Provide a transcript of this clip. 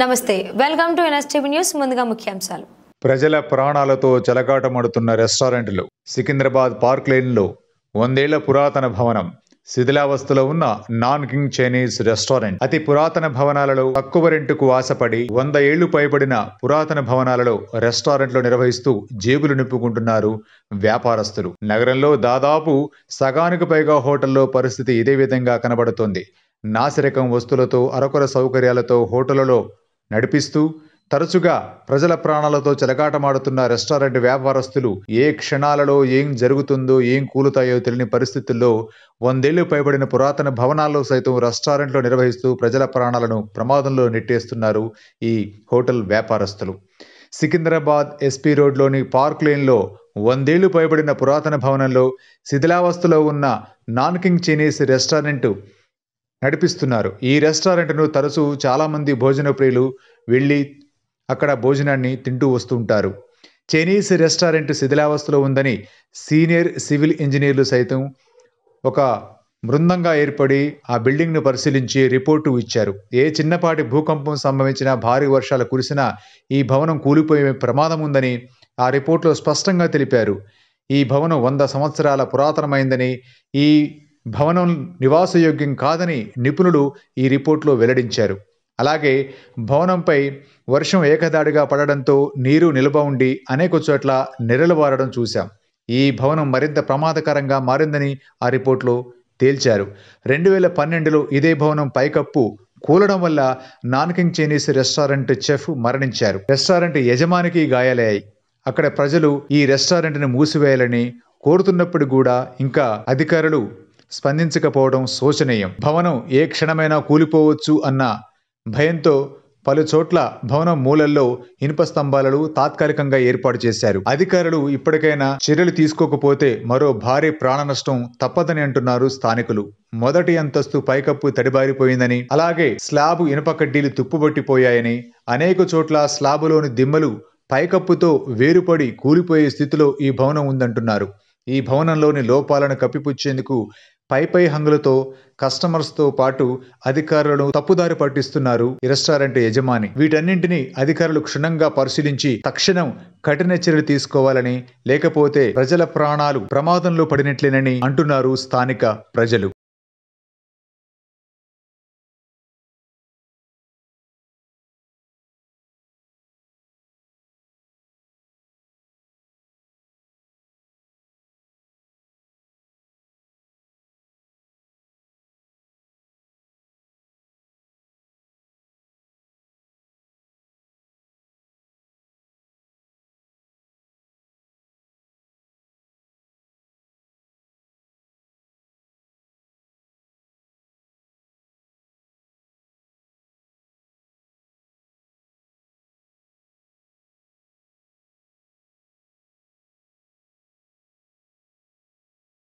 నమస్తే welcome to NSTV news ముందుగా ముఖ్యాంశాలు ప్రజల ప్రాణాలతో చెలకాటమడుతున్న రెస్టారెంట్లు సికింద్రాబాద్ పార్క్ లేన్లో వందేళ్ల పురాతన భవనం శిథిలావస్థలో ఉన్న నాన్ కింగ్ చైనీస్ రెస్టారెంట్ అతి పురాతన భవనాలలో తక్కువ రెంటుకు ఆశపడి వంద ఏళ్లు పైబడిన పురాతన భవనాలలో రెస్టారెంట్లు నిర్వహిస్తూ జేబులు నింపుకుంటున్నారు వ్యాపారస్తులు నగరంలో దాదాపు సగానికి పైగా హోటల్లో పరిస్థితి ఇదే విధంగా కనబడుతోంది నాసిరకం వస్తువులతో అరకొర సౌకర్యాలతో హోటళ్లలో నడిపిస్తూ తరచుగా ప్రజల ప్రాణాలతో చెలగాటమాడుతున్న రెస్టారెంట్ వ్యాపారస్తులు ఏ క్షణాలలో ఏం జరుగుతుందో ఏం కూలుతాయో తెలియని పరిస్థితుల్లో వందేళ్లు పైబడిన పురాతన భవనాల్లో సైతం రెస్టారెంట్లో నిర్వహిస్తూ ప్రజల ప్రాణాలను ప్రమాదంలో నెట్టేస్తున్నారు ఈ హోటల్ వ్యాపారస్తులు సికింద్రాబాద్ ఎస్పీ రోడ్లోని పార్క్ లేన్లో వందేళ్లు పైబడిన పురాతన భవనంలో శిథిలావస్థలో ఉన్న నాన్కింగ్ చైనీస్ రెస్టారెంట్ నడిపిస్తున్నారు ఈ రెస్టారెంట్ను తరచూ చాలామంది భోజన ప్రియులు వెళ్ళి అక్కడ భోజనాన్ని తింటూ వస్తుంటారు చైనీస్ రెస్టారెంట్ శిథిలావస్థలో ఉందని సీనియర్ సివిల్ ఇంజనీర్లు సైతం ఒక బృందంగా ఏర్పడి ఆ బిల్డింగ్ను పరిశీలించి రిపోర్టు ఇచ్చారు ఏ చిన్నపాటి భూకంపం సంభవించిన భారీ వర్షాలు కురిసినా ఈ భవనం కూలిపోయే ప్రమాదం ఉందని ఆ రిపోర్టులో స్పష్టంగా తెలిపారు ఈ భవనం వంద సంవత్సరాల పురాతనమైందని ఈ భవనం నివాసయోగ్యం కాదని నిపుణులు ఈ రిపోర్టులో వెల్లడించారు అలాగే భవనంపై వర్షం ఏకదాడిగా పడడంతో నీరు నిలువ ఉండి అనేక చోట్ల నెరలు వారడం చూశాం ఈ భవనం మరింత ప్రమాదకరంగా మారిందని ఆ రిపోర్టులో తేల్చారు రెండు వేల పన్నెండులో ఇదే భవనం పైకప్పు కూలడం వల్ల నాన్కింగ్ చైనీస్ రెస్టారెంట్ చెఫ్ మరణించారు రెస్టారెంట్ యజమానికి గాయాలయ్యాయి అక్కడ ప్రజలు ఈ రెస్టారెంట్ని మూసివేయాలని కోరుతున్నప్పుడు కూడా ఇంకా అధికారులు స్పందించకపోవడం శోచనీయం భవనం ఏ క్షణమైనా కూలిపోవచ్చు అన్న భయంతో పలుచోట్ల భవనం మూలల్లో ఇనుప స్తంభాలను తాత్కాలికంగా ఏర్పాటు చేశారు అధికారులు ఇప్పటికైనా చర్యలు తీసుకోకపోతే మరో భారీ ప్రాణ నష్టం తప్పదని అంటున్నారు స్థానికులు మొదటి అంతస్తు పైకప్పు తడిబారిపోయిందని అలాగే స్లాబ్ ఇనుప కడ్డీలు తుప్పుబట్టిపోయాయని అనేక చోట్ల స్లాబులోని దిమ్మలు పైకప్పుతో వేరుపడి కూలిపోయే స్థితిలో ఈ భవనం ఉందంటున్నారు ఈ భవనంలోని లోపాలను కప్పిపుచ్చేందుకు పైపై హంగులతో కస్టమర్స్తో పాటు అధికారులను తప్పుదారి పట్టిస్తున్నారు ఈ రెస్టారెంట్ యజమాని వీటన్నింటినీ అధికారులు క్షుణ్ణంగా పరిశీలించి తక్షణం కఠిన చర్యలు తీసుకోవాలని లేకపోతే ప్రజల ప్రాణాలు ప్రమాదంలో పడినట్లేనని అంటున్నారు స్థానిక ప్రజలు